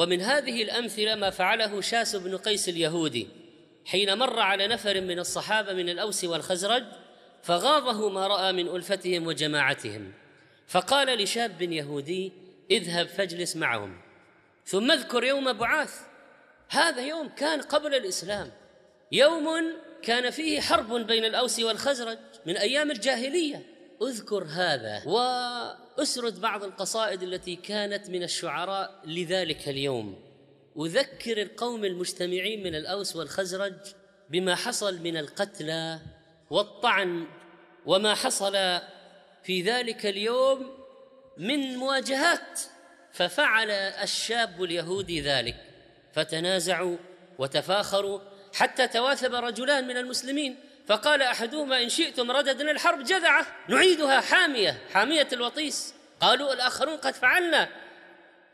ومن هذه الأمثلة ما فعله شاس بن قيس اليهودي حين مر على نفر من الصحابة من الأوس والخزرج فغاضه ما رأى من ألفتهم وجماعتهم فقال لشاب يهودي اذهب فاجلس معهم ثم اذكر يوم بعاث هذا يوم كان قبل الإسلام يوم كان فيه حرب بين الأوس والخزرج من أيام الجاهلية اذكر هذا واسرد بعض القصائد التي كانت من الشعراء لذلك اليوم اذكر القوم المجتمعين من الاوس والخزرج بما حصل من القتلى والطعن وما حصل في ذلك اليوم من مواجهات ففعل الشاب اليهودي ذلك فتنازعوا وتفاخروا حتى تواثب رجلان من المسلمين فقال احدهما ان شئتم رددنا الحرب جذعه نعيدها حاميه حاميه الوطيس قالوا الاخرون قد فعلنا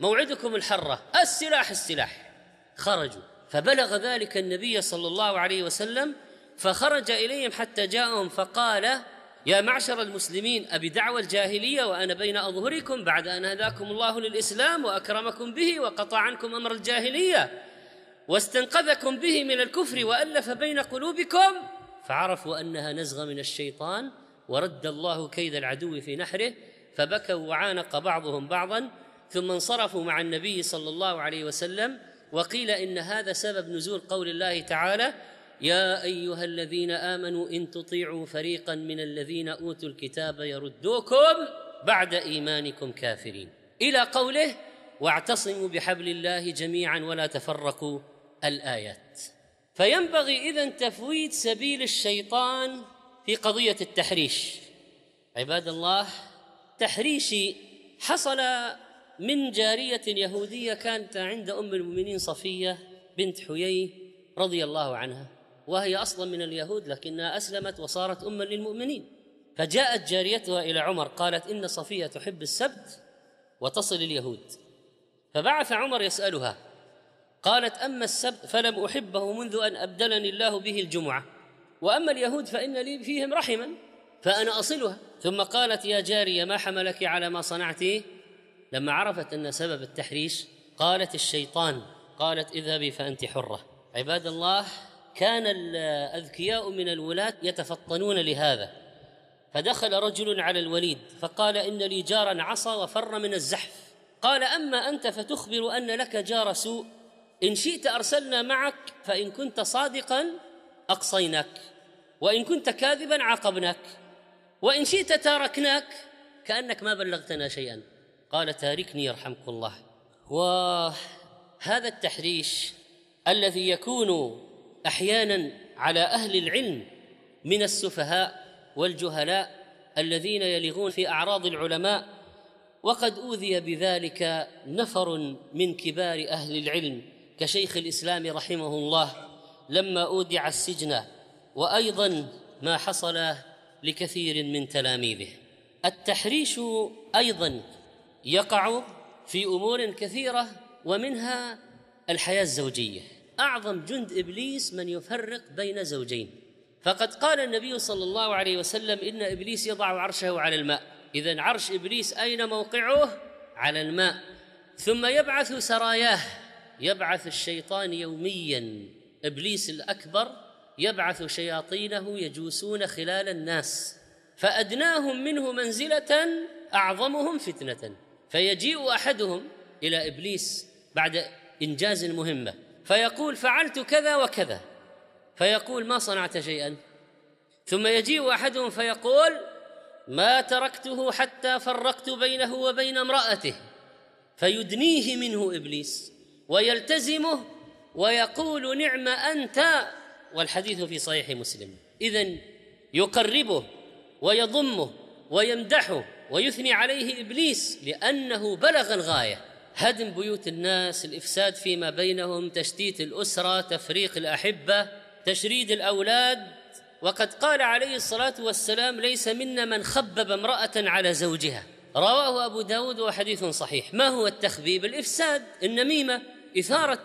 موعدكم الحره السلاح السلاح خرجوا فبلغ ذلك النبي صلى الله عليه وسلم فخرج اليهم حتى جاءهم فقال يا معشر المسلمين أبي دعوى الجاهلية وأنا بين أظهركم بعد أن هداكم الله للإسلام وأكرمكم به وقطع عنكم أمر الجاهلية واستنقذكم به من الكفر وألف بين قلوبكم فعرفوا انها نزغه من الشيطان ورد الله كيد العدو في نحره فبكوا وعانق بعضهم بعضا ثم انصرفوا مع النبي صلى الله عليه وسلم وقيل ان هذا سبب نزول قول الله تعالى يا ايها الذين امنوا ان تطيعوا فريقا من الذين اوتوا الكتاب يردوكم بعد ايمانكم كافرين الى قوله واعتصموا بحبل الله جميعا ولا تفرقوا الايات فينبغي اذا تفويت سبيل الشيطان في قضيه التحريش عباد الله تحريشي حصل من جاريه يهوديه كانت عند ام المؤمنين صفيه بنت حيي رضي الله عنها وهي اصلا من اليهود لكنها اسلمت وصارت اما للمؤمنين فجاءت جاريتها الى عمر قالت ان صفيه تحب السبت وتصل اليهود فبعث عمر يسالها قالت أما السبت فلم أحبه منذ أن أبدلني الله به الجمعة وأما اليهود فإن لي فيهم رحما فأنا أصلها ثم قالت يا جارية ما حملك على ما صنعت لما عرفت أن سبب التحريش قالت الشيطان قالت اذهبي فأنت حرة عباد الله كان الأذكياء من الولاة يتفطنون لهذا فدخل رجل على الوليد فقال إن لي جارا عصى وفر من الزحف قال أما أنت فتخبر أن لك جار سوء إن شئت أرسلنا معك فإن كنت صادقا أقصيناك وإن كنت كاذبا عاقبناك وإن شئت تاركناك كأنك ما بلغتنا شيئا قال تاركني يرحمك الله وهذا التحريش الذي يكون أحيانا على أهل العلم من السفهاء والجهلاء الذين يلغون في أعراض العلماء وقد أوذي بذلك نفر من كبار أهل العلم كشيخ الاسلام رحمه الله لما اودع السجن وايضا ما حصل لكثير من تلاميذه التحريش ايضا يقع في امور كثيره ومنها الحياه الزوجيه اعظم جند ابليس من يفرق بين زوجين فقد قال النبي صلى الله عليه وسلم ان ابليس يضع عرشه على الماء اذا عرش ابليس اين موقعه على الماء ثم يبعث سراياه يبعث الشيطان يوميا ابليس الاكبر يبعث شياطينه يجوسون خلال الناس فادناهم منه منزله اعظمهم فتنه فيجيء احدهم الى ابليس بعد انجاز المهمه فيقول فعلت كذا وكذا فيقول ما صنعت شيئا ثم يجيء احدهم فيقول ما تركته حتى فرقت بينه وبين امراته فيدنيه منه ابليس ويلتزمه ويقول نعم أنت والحديث في صحيح مسلم إذا يقربه ويضمه ويمدحه ويثني عليه إبليس لأنه بلغ الغاية هدم بيوت الناس الإفساد فيما بينهم تشتيت الأسرة تفريق الأحبة تشريد الأولاد وقد قال عليه الصلاة والسلام ليس منا من خبب امرأة على زوجها رواه أبو داود وحديث صحيح ما هو التخبيب الإفساد النميمة اثاره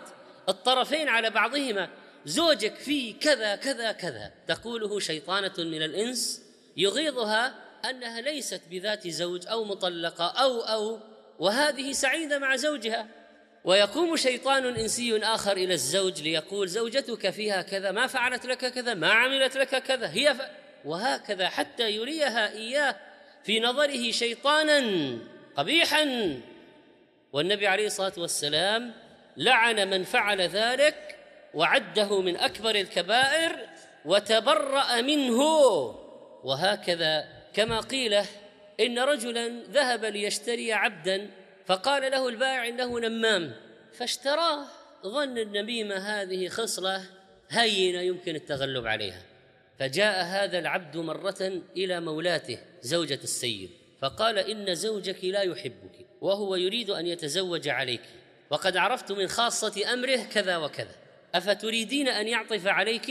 الطرفين على بعضهما زوجك في كذا كذا كذا تقوله شيطانه من الانس يغيظها انها ليست بذات زوج او مطلقه او او وهذه سعيده مع زوجها ويقوم شيطان انسي اخر الى الزوج ليقول زوجتك فيها كذا ما فعلت لك كذا ما عملت لك كذا هي ف... وهكذا حتى يريها اياه في نظره شيطانا قبيحا والنبي عليه الصلاه والسلام لعن من فعل ذلك وعده من اكبر الكبائر وتبرأ منه وهكذا كما قيل ان رجلا ذهب ليشتري عبدا فقال له البائع انه نمام فاشتراه ظن النميمه هذه خصله هينه يمكن التغلب عليها فجاء هذا العبد مرة إلى مولاته زوجة السيد فقال إن زوجك لا يحبك وهو يريد أن يتزوج عليك وقد عرفت من خاصه امره كذا وكذا افتريدين ان يعطف عليك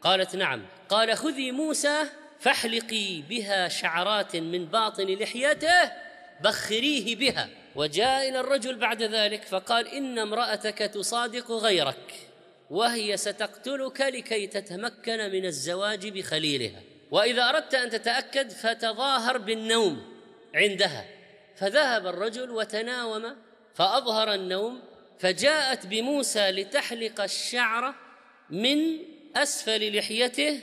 قالت نعم قال خذي موسى فاحلقي بها شعرات من باطن لحيته بخريه بها وجاء الى الرجل بعد ذلك فقال ان امراتك تصادق غيرك وهي ستقتلك لكي تتمكن من الزواج بخليلها واذا اردت ان تتاكد فتظاهر بالنوم عندها فذهب الرجل وتناوم فأظهر النوم فجاءت بموسى لتحلق الشعر من أسفل لحيته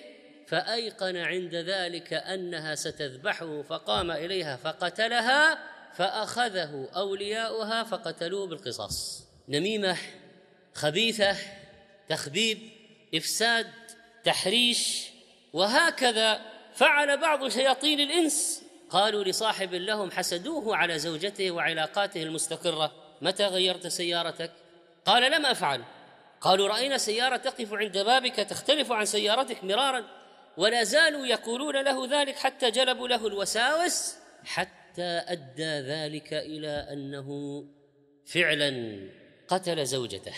فأيقن عند ذلك أنها ستذبحه فقام إليها فقتلها فأخذه أولياؤها فقتلوه بالقصاص نميمة خبيثة تخبيب إفساد تحريش وهكذا فعل بعض شياطين الإنس قالوا لصاحب لهم حسدوه على زوجته وعلاقاته المستقرة متى غيرت سيارتك؟ قال لم أفعل قالوا رأينا سيارة تقف عند بابك تختلف عن سيارتك مرارا ولا زالوا يقولون له ذلك حتى جلبوا له الوساوس حتى أدى ذلك إلى أنه فعلا قتل زوجته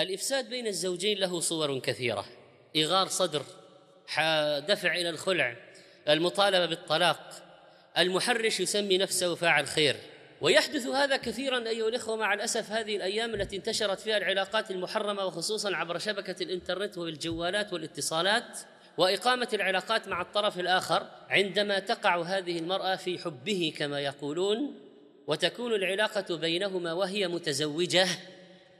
الإفساد بين الزوجين له صور كثيرة إغار صدر دفع إلى الخلع المطالبه بالطلاق المحرش يسمي نفسه فاعل خير ويحدث هذا كثيرا ايها الاخوه مع الاسف هذه الايام التي انتشرت فيها العلاقات المحرمه وخصوصا عبر شبكه الانترنت والجوالات والاتصالات واقامه العلاقات مع الطرف الاخر عندما تقع هذه المراه في حبه كما يقولون وتكون العلاقه بينهما وهي متزوجه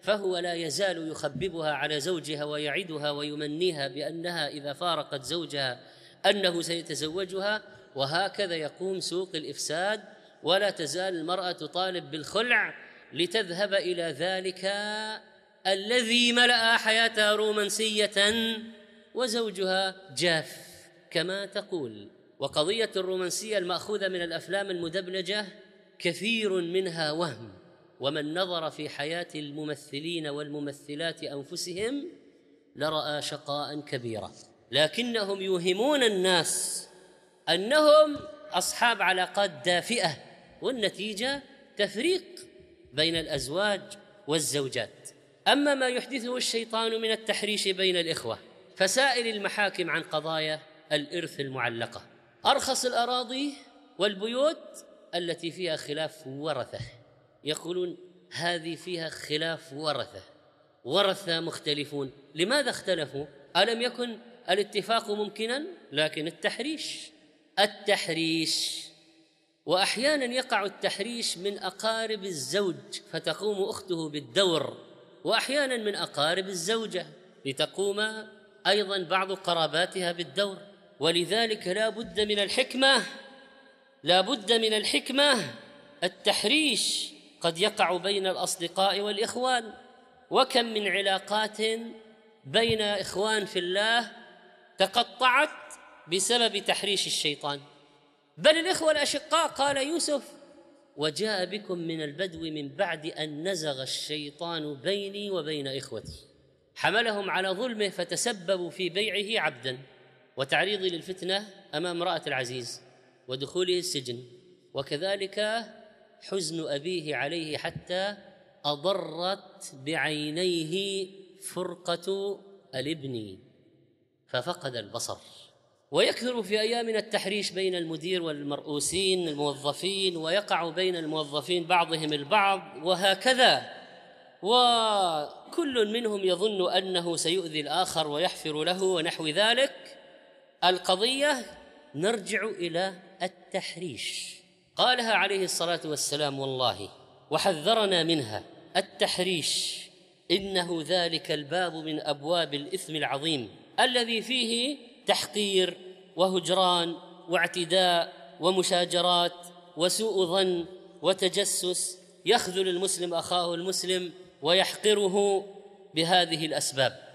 فهو لا يزال يخببها على زوجها ويعدها ويمنيها بانها اذا فارقت زوجها انه سيتزوجها وهكذا يقوم سوق الافساد ولا تزال المراه تطالب بالخلع لتذهب الى ذلك الذي ملا حياتها رومانسيه وزوجها جاف كما تقول وقضيه الرومانسيه الماخوذه من الافلام المدبلجه كثير منها وهم ومن نظر في حياه الممثلين والممثلات انفسهم لراى شقاء كبيرا لكنهم يوهمون الناس انهم اصحاب علاقات دافئه والنتيجه تفريق بين الازواج والزوجات اما ما يحدثه الشيطان من التحريش بين الاخوه فسائل المحاكم عن قضايا الارث المعلقه ارخص الاراضي والبيوت التي فيها خلاف ورثه يقولون هذه فيها خلاف ورثه ورثه مختلفون لماذا اختلفوا الم يكن الاتفاق ممكنا لكن التحريش التحريش واحيانا يقع التحريش من اقارب الزوج فتقوم اخته بالدور واحيانا من اقارب الزوجه لتقوم ايضا بعض قراباتها بالدور ولذلك لا بد من الحكمه لا بد من الحكمه التحريش قد يقع بين الاصدقاء والاخوان وكم من علاقات بين اخوان في الله تقطعت بسبب تحريش الشيطان بل الاخوه الاشقاء قال يوسف وجاء بكم من البدو من بعد ان نزغ الشيطان بيني وبين اخوتي حملهم على ظلمه فتسببوا في بيعه عبدا وتعريضي للفتنه امام امراه العزيز ودخوله السجن وكذلك حزن ابيه عليه حتى اضرت بعينيه فرقه الابن ففقد البصر ويكثر في ايامنا التحريش بين المدير والمرؤوسين الموظفين ويقع بين الموظفين بعضهم البعض وهكذا وكل منهم يظن انه سيؤذي الاخر ويحفر له ونحو ذلك القضيه نرجع الى التحريش قالها عليه الصلاه والسلام والله وحذرنا منها التحريش انه ذلك الباب من ابواب الاثم العظيم الذي فيه تحقير وهجران واعتداء ومشاجرات وسوء ظن وتجسس يخذل المسلم اخاه المسلم ويحقره بهذه الاسباب